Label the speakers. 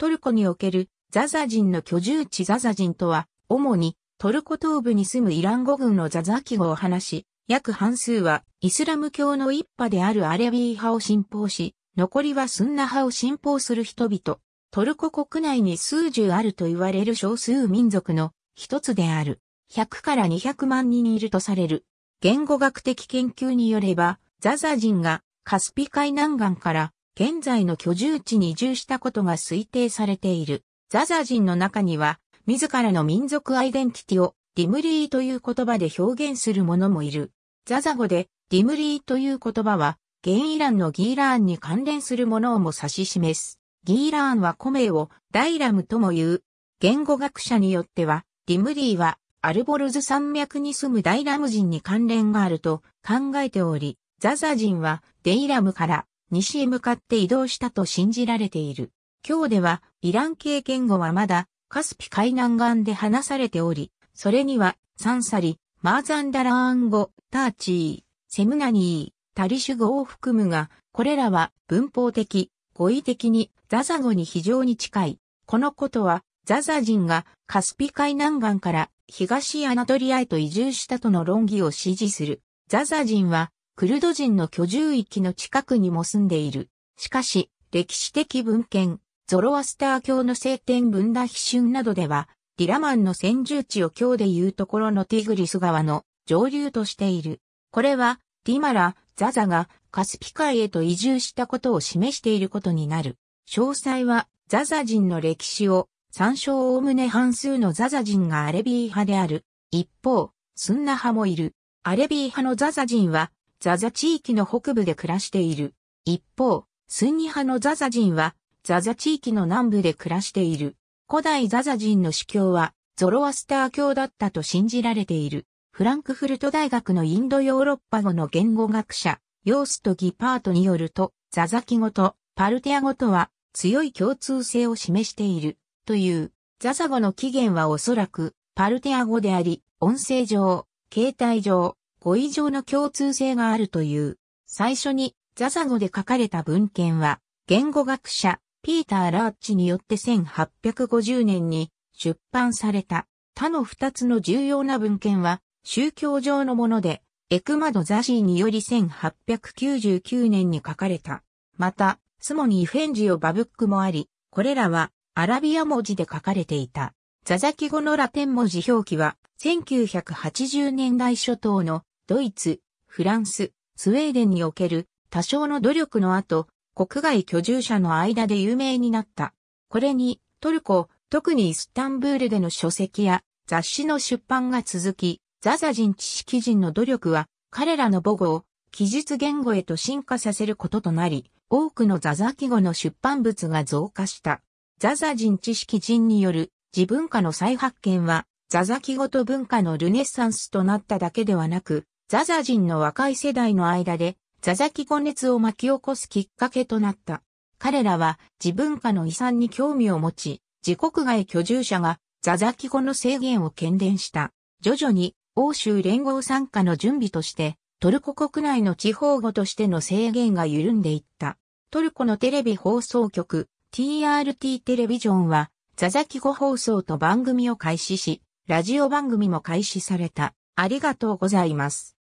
Speaker 1: トルコにおけるザザ人の居住地ザザ人とは、主にトルコ東部に住むイラン語軍のザザ記号を話し、約半数はイスラム教の一派であるアレビー派を信奉し、残りはスンナ派を信奉する人々。トルコ国内に数十あると言われる少数民族の一つである。100から200万人いるとされる。言語学的研究によれば、ザザ人がカスピ海南岸から現在の居住地に移住したことが推定されている。ザザ人の中には、自らの民族アイデンティティをディムリーという言葉で表現する者もいる。ザザ語でディムリーという言葉は、ゲイランのギーラーンに関連するものをも指し示す。ギーラーンはコメをダイラムとも言う。言語学者によっては、ディムリーはアルボルズ山脈に住むダイラム人に関連があると考えており、ザザ人はデイラムから西へ向かって移動したと信じられている。今日では、イラン系言語はまだ、カスピ海南岸で話されており、それには、サンサリ、マーザンダラーン語、ターチー、セムナニー、タリシュ語を含むが、これらは文法的、語彙的にザザ語に非常に近い。このことは、ザザ人がカスピ海南岸から東アナトリアへと移住したとの論議を支持する。ザザ人はクルド人の居住域の近くにも住んでいる。しかし、歴史的文献、ゾロアスター教の聖典ブンダヒシュンなどでは、ディラマンの先住地を今日で言うところのティグリス川の上流としている。これは、ディマラ、ザザがカスピ海へと移住したことを示していることになる。詳細は、ザザ人の歴史を参照おおむね半数のザザ人がアレビー派である。一方、スンナ派もいる。アレビー派のザザ人は、ザザ地域の北部で暮らしている。一方、スンニ派のザザ人は、ザザ地域の南部で暮らしている。古代ザザ人の主教は、ゾロアスター教だったと信じられている。フランクフルト大学のインドヨーロッパ語の言語学者、ヨースト・ギパートによると、ザザキ語とパルテア語とは強い共通性を示している、という。ザザ語の起源はおそらくパルテア語であり、音声上、形態上、語彙上の共通性があるという。最初にザザ語で書かれた文献は、言語学者、ピーター・ラーチによって1850年に出版された。他の二つの重要な文献は、宗教上のもので、エクマド・ザシーにより1899年に書かれた。また、スモニー・フェンジオ・バブックもあり、これらはアラビア文字で書かれていた。ザザキ語のラテン文字表記は、1980年代初頭のドイツ、フランス、スウェーデンにおける多少の努力の後、国外居住者の間で有名になった。これに、トルコ、特にイスタンブールでの書籍や雑誌の出版が続き、ザザ人知識人の努力は彼らの母語を記述言語へと進化させることとなり、多くのザザ記語の出版物が増加した。ザザ人知識人による自文化の再発見は、ザザ記語と文化のルネッサンスとなっただけではなく、ザザ人の若い世代の間で、ザザキ語熱を巻き起こすきっかけとなった。彼らは自文化の遺産に興味を持ち、自国外居住者がザザキ語の制限を懸念した。徐々に欧州連合参加の準備として、トルコ国内の地方語としての制限が緩んでいった。トルコのテレビ放送局 TRT テレビジョンはザザキ語放送と番組を開始し、ラジオ番組も開始された。ありがとうございます。